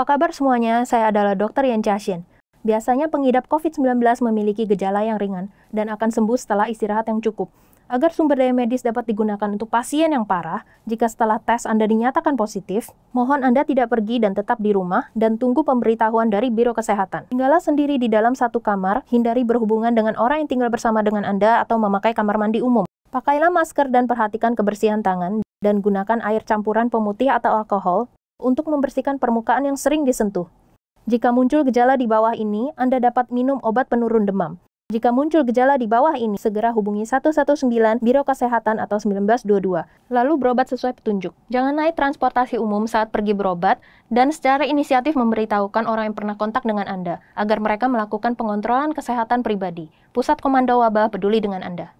Apa kabar semuanya? Saya adalah dokter Yen Chashin. Biasanya pengidap COVID-19 memiliki gejala yang ringan dan akan sembuh setelah istirahat yang cukup. Agar sumber daya medis dapat digunakan untuk pasien yang parah, jika setelah tes Anda dinyatakan positif, mohon Anda tidak pergi dan tetap di rumah dan tunggu pemberitahuan dari Biro Kesehatan. Tinggallah sendiri di dalam satu kamar, hindari berhubungan dengan orang yang tinggal bersama dengan Anda atau memakai kamar mandi umum. Pakailah masker dan perhatikan kebersihan tangan, dan gunakan air campuran pemutih atau alkohol untuk membersihkan permukaan yang sering disentuh. Jika muncul gejala di bawah ini, Anda dapat minum obat penurun demam. Jika muncul gejala di bawah ini, segera hubungi 119 Biro Kesehatan atau 1922, lalu berobat sesuai petunjuk. Jangan naik transportasi umum saat pergi berobat, dan secara inisiatif memberitahukan orang yang pernah kontak dengan Anda, agar mereka melakukan pengontrolan kesehatan pribadi. Pusat Komando Wabah peduli dengan Anda.